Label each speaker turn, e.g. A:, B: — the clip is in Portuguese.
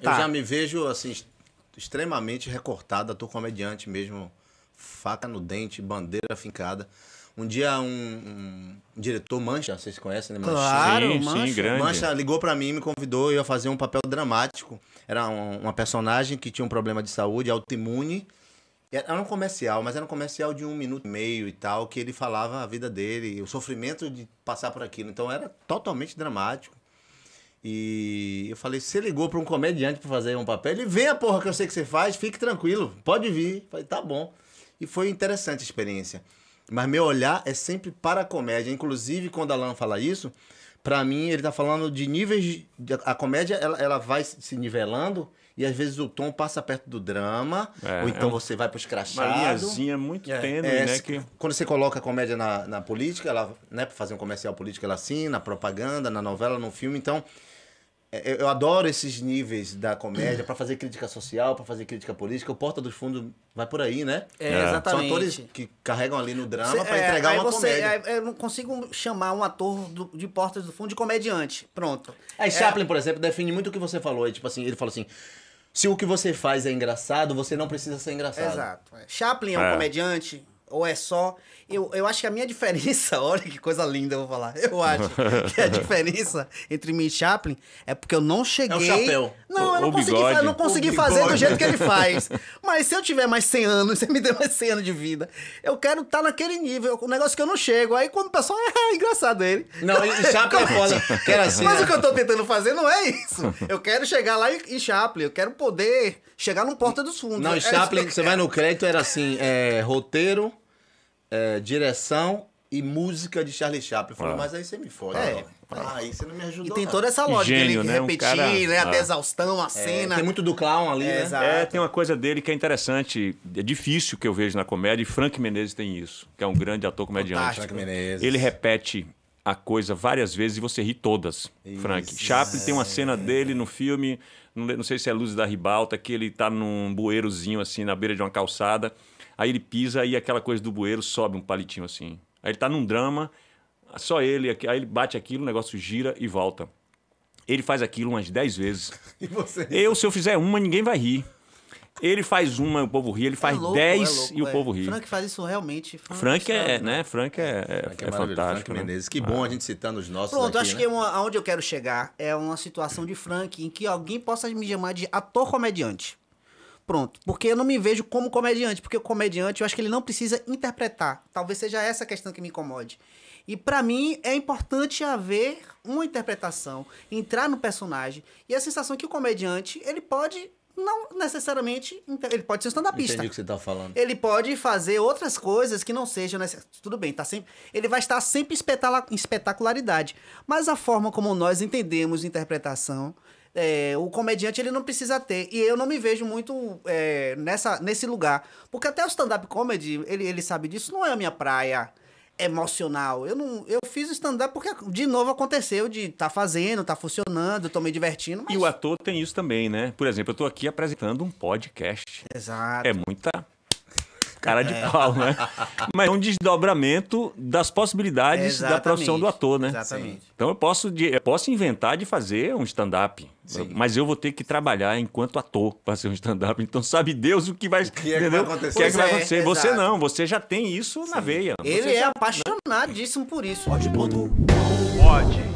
A: Eu já tá. me
B: vejo, assim, extremamente recortada, tô comediante mesmo, faca no dente, bandeira fincada. Um dia um, um, diretor Mancha, vocês conhecem, né? Mancha? Claro, sim, Mancha. Sim, grande. Mancha ligou para mim, me convidou, eu ia fazer um papel dramático. Era um, uma personagem que tinha um problema de saúde, autoimune. Era um comercial, mas era um comercial de um minuto e meio e tal, que ele falava a vida dele, o sofrimento de passar por aquilo. Então era totalmente dramático. E eu falei, você ligou para um comediante para fazer um papel? Ele vem a porra que eu sei que você faz, fique tranquilo, pode vir. Eu falei, tá bom. E foi interessante a experiência. Mas meu olhar é sempre para a comédia. Inclusive, quando Alan fala isso, para mim ele tá falando de níveis. De, a comédia ela, ela vai se nivelando e às vezes o tom passa perto do drama, é, ou então é um, você vai para os crachados. Uma linhazinha
C: muito é, tênue, é, né? Que...
B: Quando você coloca a comédia na, na política, ela, né, para fazer um comercial político, ela assim, na propaganda, na novela, no filme, então eu, é, é, eu adoro esses níveis da comédia para fazer crítica social, para fazer crítica política. O Porta dos Fundos vai por aí, né? É, é. exatamente. São atores que carregam ali no drama para entregar é, uma você, comédia.
A: eu não consigo chamar um ator do, de porta do Fundo de comediante. Pronto. Aí Chaplin, por
B: exemplo, define muito o que você falou. tipo assim, ele falou assim... Se o que você faz é engraçado, você não precisa ser engraçado. Exato.
A: Chaplin é um comediante, ou é só. Eu, eu acho que a minha diferença, olha que coisa linda eu vou falar. Eu acho que a diferença entre mim e Chaplin é porque eu não cheguei. É o chapéu. Não, o, eu não consegui, bigode, não consegui fazer do jeito que ele faz. Mas se eu tiver mais 100 anos, você me deu mais 100 anos de vida, eu quero estar tá naquele nível. O um negócio que eu não chego. Aí quando o pessoal. É engraçado ele. Não, Chaplin é foda. Assim? assim, Mas né? o que eu tô tentando fazer não é isso. Eu quero chegar lá em Chaplin. Eu quero poder chegar no Porta dos Fundos. Não, em é Chaplin, você vai
B: no crédito, era assim: é, roteiro é, direção e música de Charlie Chaplin. Eu falei, ah. mas aí você me fode. Ah, é. Ah. ah, aí você não me ajudou. E tem toda essa lógica né, Gênio, que ele né? repetir, um cara... né? Ah. Até ah. exaustão, a é, cena. Tem muito do clown ali, né? é, né? Exato. É,
C: tem uma coisa dele que é interessante, é difícil que eu vejo na comédia, e Frank Menezes tem isso, que é um grande ator comediante. Frank Menezes. Ele repete a coisa várias vezes e você ri todas, isso. Frank. Chaplin tem uma é. cena dele no filme, não sei se é Luz da Ribalta, que ele tá num bueirozinho assim na beira de uma calçada. Aí ele pisa e aquela coisa do bueiro sobe um palitinho assim. Aí ele tá num drama, só ele, aí ele bate aquilo, o negócio gira e volta. Ele faz aquilo umas 10 vezes. e você? Eu, se eu fizer uma, ninguém vai rir. Ele faz uma, o povo ri, ele é faz é dez 10 é e o é. povo ri. Frank
A: faz isso realmente. Frank, Frank é,
C: né? né? Frank é, é Frank é, fantástico. Frank né? Menezes, que bom ah. a gente
B: citando os nossos. Pronto, aqui, acho né? que
A: uma, aonde eu quero chegar é uma situação de Frank em que alguém possa me chamar de ator comediante. Pronto. Porque eu não me vejo como comediante, porque o comediante, eu acho que ele não precisa interpretar. Talvez seja essa a questão que me incomode. E para mim é importante haver uma interpretação, entrar no personagem. E a sensação é que o comediante, ele pode não necessariamente. Ele pode ser stand-upista. Entendi o que você está falando. Ele pode fazer outras coisas que não sejam. Necess... Tudo bem, tá sempre, ele vai estar sempre em espetacularidade. Mas a forma como nós entendemos interpretação é, o comediante ele não precisa ter. E eu não me vejo muito é, nessa, nesse lugar. Porque até o stand-up comedy, ele, ele sabe disso, não é a minha praia emocional. Eu não, eu fiz stand-up porque de novo aconteceu de tá fazendo, tá funcionando, tô me divertindo.
C: Mas... E o ator tem isso também, né? Por exemplo, eu tô aqui apresentando um podcast. Exato. É muita cara de é. pau, né? Mas é um desdobramento das possibilidades da profissão do ator, né? Exatamente. Então eu posso, de, eu posso inventar de fazer um stand-up. Mas eu vou ter que trabalhar enquanto ator para ser um stand-up. Então sabe Deus o que vai, o que é que vai acontecer. Que é que vai é, acontecer. É, você não, você já tem isso Sim. na veia. Ele é
A: apaixonadíssimo por isso. Pode pode.
C: Pode.